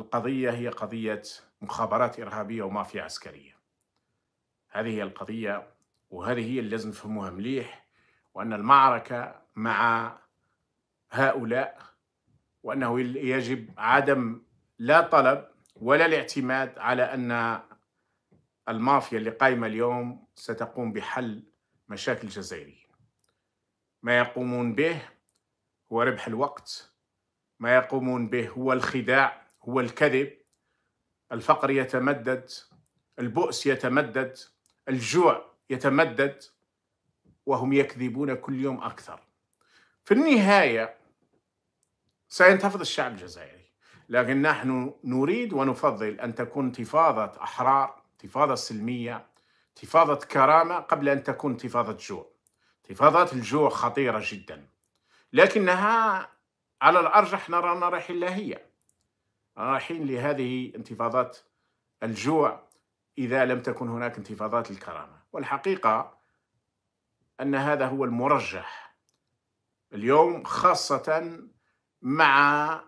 القضية هي قضية مخابرات إرهابية ومافيا عسكرية هذه هي القضية وهذه هي اللي لازم نفهموها مليح وأن المعركة مع هؤلاء وأنه يجب عدم لا طلب ولا الاعتماد على أن المافيا اللي قايمة اليوم ستقوم بحل مشاكل الجزائريين ما يقومون به هو ربح الوقت ما يقومون به هو الخداع هو الكذب الفقر يتمدد البؤس يتمدد الجوع يتمدد وهم يكذبون كل يوم اكثر في النهايه سينتفض الشعب الجزائري لكن نحن نريد ونفضل ان تكون انتفاضه احرار انتفاضه سلميه انتفاضه كرامه قبل ان تكون انتفاضه جوع انتفاضات الجوع خطيره جدا لكنها على الارجح نرى رحله هي رايحين لهذه انتفاضات الجوع إذا لم تكن هناك انتفاضات الكرامة والحقيقة أن هذا هو المرجح اليوم خاصة مع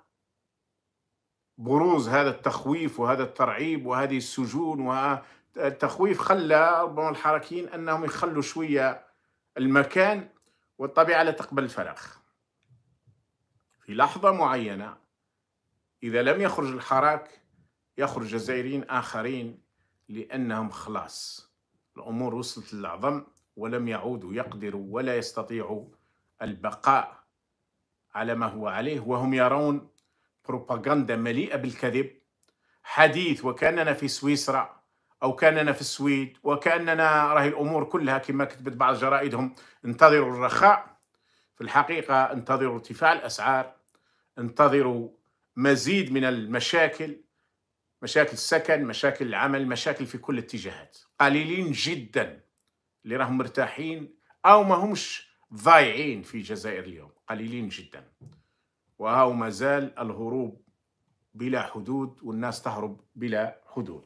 بروز هذا التخويف وهذا الترعيب وهذه السجون والتخويف خلى ربما الحركيين أنهم يخلوا شوية المكان والطبيعة لا تقبل الفراغ في لحظة معينة إذا لم يخرج الحراك يخرج جزائريين آخرين لأنهم خلاص الأمور وصلت للعظم ولم يعودوا يقدروا ولا يستطيعوا البقاء على ما هو عليه وهم يرون بروباغندا مليئة بالكذب حديث وكأننا في سويسرا أو كأننا في السويد وكأننا راهي الأمور كلها كما كتبت بعض جرائدهم انتظروا الرخاء في الحقيقة انتظروا ارتفاع الأسعار انتظروا مزيد من المشاكل مشاكل السكن مشاكل العمل مشاكل في كل اتجاهات قليلين جدا اللي راهم مرتاحين أو ما همش ضايعين في الجزائر اليوم قليلين جدا وهو مازال الهروب بلا حدود والناس تهرب بلا حدود